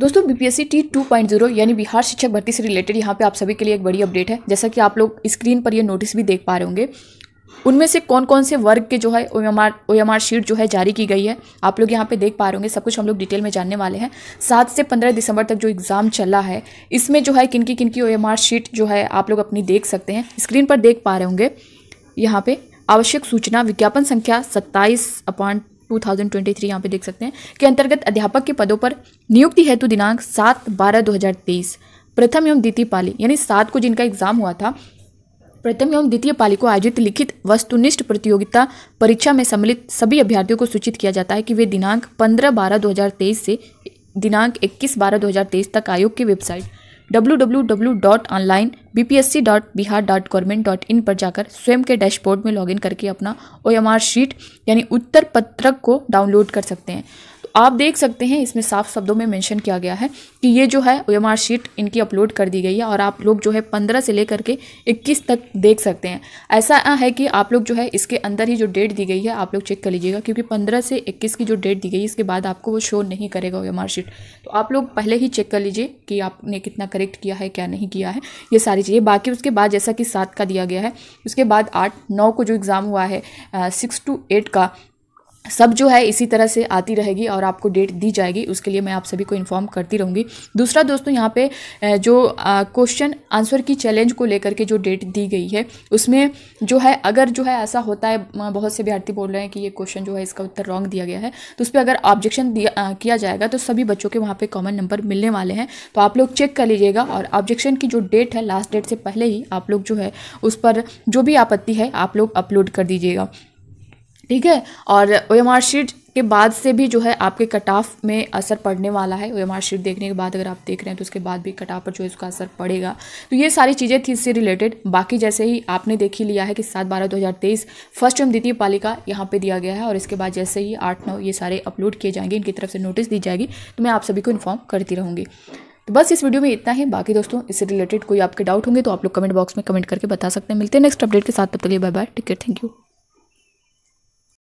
दोस्तों BPSC T two point zero यानी बिहार शिक्षक भर्ती से रिलेटेड यहाँ पे आप सभी के लिए एक बड़ी अपडेट है जैसा कि आप लोग स्क्रीन पर ये नोटिस भी देख पा रहे होंगे उनमें से कौन कौन से वर्ग के जो है O M R O M R sheet जो है जारी की गई है आप लोग यहाँ पे देख पा रहे होंगे सब कुछ हम लोग डिटेल में जानने वाले हैं सात से पंद्रह दिसंबर तक जो एग्ज़ाम चला है इसमें जो है किन की किन की ओ शीट जो है आप लोग अपनी देख सकते हैं स्क्रीन पर देख पा रहे होंगे यहाँ पर आवश्यक सूचना विज्ञापन संख्या सत्ताईस अपॉइंट 2023 यहाँ पे देख सकते हैं कि अंतर्गत अध्यापक के पदों पर नियुक्ति हेतु दिनांक सात बारह दो प्रथम एवं द्वितीय पाली यानी सात को जिनका एग्जाम हुआ था प्रथम एवं द्वितीय पाली को आयोजित लिखित वस्तुनिष्ठ प्रतियोगिता परीक्षा में सम्मिलित सभी अभ्यर्थियों को सूचित किया जाता है कि वे दिनांक पंद्रह बारह दो से दिनांक इक्कीस बारह दो तक आयोग की वेबसाइट www.online.bpsc.bihar.government.in पर जाकर स्वयं के डैशबोर्ड में लॉगिन करके अपना ओ शीट यानी उत्तर पत्रक को डाउनलोड कर सकते हैं आप देख सकते हैं इसमें साफ शब्दों में मेंशन किया गया है कि ये जो है ओ शीट इनकी अपलोड कर दी गई है और आप लोग जो है पंद्रह से लेकर के इक्कीस तक देख सकते हैं ऐसा है कि आप लोग जो है इसके अंदर ही जो डेट दी गई है आप लोग चेक कर लीजिएगा क्योंकि पंद्रह से इक्कीस की जो डेट दी गई है इसके बाद आपको वो शो नहीं करेगा ओ शीट तो आप लोग पहले ही चेक कर लीजिए कि आपने कितना करेक्ट किया है क्या नहीं किया है ये सारी चीज़ें बाकी उसके बाद जैसा कि सात का दिया गया है उसके बाद आठ नौ को जो एग्ज़ाम हुआ है सिक्स टू एट का सब जो है इसी तरह से आती रहेगी और आपको डेट दी जाएगी उसके लिए मैं आप सभी को इन्फॉर्म करती रहूँगी दूसरा दोस्तों यहाँ पे जो क्वेश्चन आंसर की चैलेंज को लेकर के जो डेट दी गई है उसमें जो है अगर जो है ऐसा होता है बहुत से विद्यार्थी बोल रहे हैं कि ये क्वेश्चन जो है इसका उत्तर रॉन्ग दिया गया है तो उस पर अगर ऑब्जेक्शन किया जाएगा तो सभी बच्चों के वहाँ पर कॉमन नंबर मिलने वाले हैं तो आप लोग चेक कर लीजिएगा और ऑब्जेक्शन की जो डेट है लास्ट डेट से पहले ही आप लोग जो है उस पर जो भी आपत्ति है आप लोग अपलोड कर दीजिएगा ठीक है और ओ शीट के बाद से भी जो है आपके कट ऑफ में असर पड़ने वाला है ओ शीट देखने के बाद अगर आप देख रहे हैं तो उसके बाद भी कट ऑफ पर जो है उसका असर पड़ेगा तो ये सारी चीज़ें थी इससे रिलेटेड बाकी जैसे ही आपने देख ही लिया है कि सात बारह दो हज़ार तेईस फर्स्ट एवं द्वितीय पालिका यहाँ पर दिया गया है और इसके बाद जैसे ही आठ नौ ये सारे अपलोड किए जाएंगे इनकी तरफ से नोटिस दी जाएगी तो मैं आप सभी को इन्फॉर्म करती रहूँगी तो बस इस वीडियो में इतना ही बाकी दोस्तों इससे रिलेटेड कोई आपके डाउट होंगे तो आप लोग कमेंट बॉक्स में कमेंट करके बता सकते हैं मिलते हैं नेक्स्ट अपडेट के साथ तब तक लिए bye bye take care thank you